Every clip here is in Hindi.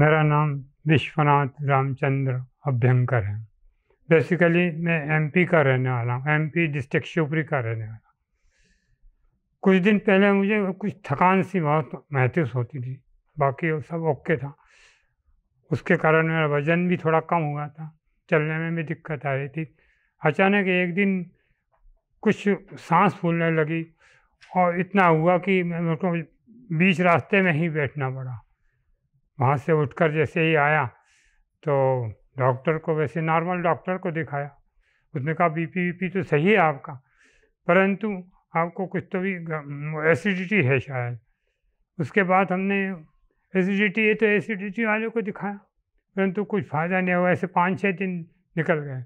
मेरा नाम विश्वनाथ रामचंद्र अभ्यंकर है बेसिकली मैं एमपी का रहने वाला हूँ एमपी डिस्ट्रिक्ट शिवपुरी का रहने वाला कुछ दिन पहले मुझे कुछ थकान सी बहुत महसूस होती थी बाकी वो सब ओके था उसके कारण मेरा वज़न भी थोड़ा कम हुआ था चलने में भी दिक्कत आ रही थी अचानक एक दिन कुछ सांस फूलने लगी और इतना हुआ कि मेरे को बीच रास्ते में ही बैठना पड़ा वहाँ से उठकर जैसे ही आया तो डॉक्टर को वैसे नॉर्मल डॉक्टर को दिखाया उसने कहा बीपी वीपी तो सही है आपका परंतु आपको कुछ तो भी एसिडिटी है शायद उसके बाद हमने एसिडिटी है तो एसिडिटी वाले को दिखाया परंतु कुछ फ़ायदा नहीं हुआ ऐसे पाँच छः दिन निकल गए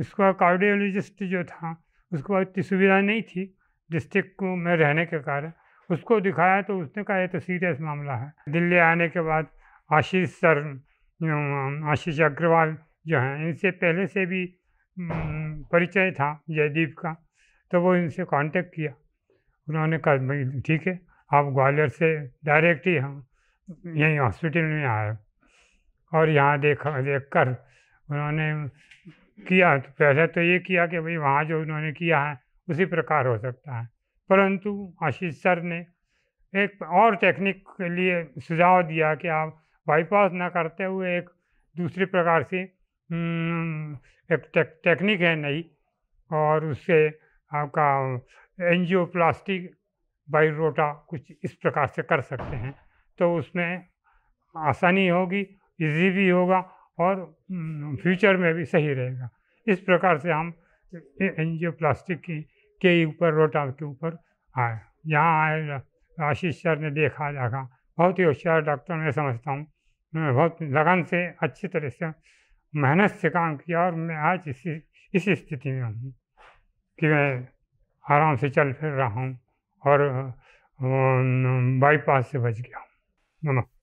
उसके बाद कार्डियोलॉजिस्ट जो था उसके बाद इतनी सुविधा नहीं थी डिस्ट्रिक्ट में रहने के कारण उसको दिखाया तो उसने कहा ये तो सीरियस मामला है दिल्ली आने के बाद आशीष सर आशीष अग्रवाल जो हैं इनसे पहले से भी परिचय था जयदीप का तो वो इनसे कांटेक्ट किया उन्होंने कहा भाई ठीक है आप ग्वालियर से डायरेक्ट ही हम यहीं हॉस्पिटल में आए और यहाँ देखा देख कर उन्होंने किया तो पहले तो ये किया कि भाई वहाँ जो उन्होंने किया है उसी प्रकार हो सकता है परंतु आशीष सर ने एक और टेक्निक के लिए सुझाव दिया कि आप बाईपास ना करते हुए एक दूसरी प्रकार से हम्म, एक टेक, टेक्निक है नई और उससे आपका एनजीओ प्लास्टिक बाई रोटा कुछ इस प्रकार से कर सकते हैं तो उसमें आसानी होगी इजी भी होगा और फ्यूचर हम्म, में भी सही रहेगा इस प्रकार से हम एनजीओ प्लास्टिक की के ऊपर रोटा के ऊपर आए यहाँ आए आशीष सर ने देखा जाएगा बहुत ही होशियार डॉक्टर मैं समझता हूँ मैं बहुत लगन से अच्छी तरह से मेहनत से काम किया और मैं आज इसी इस स्थिति में हूँ कि मैं आराम से चल फिर रहा हूँ और बाईपास से बच गया हूँ नमस्ते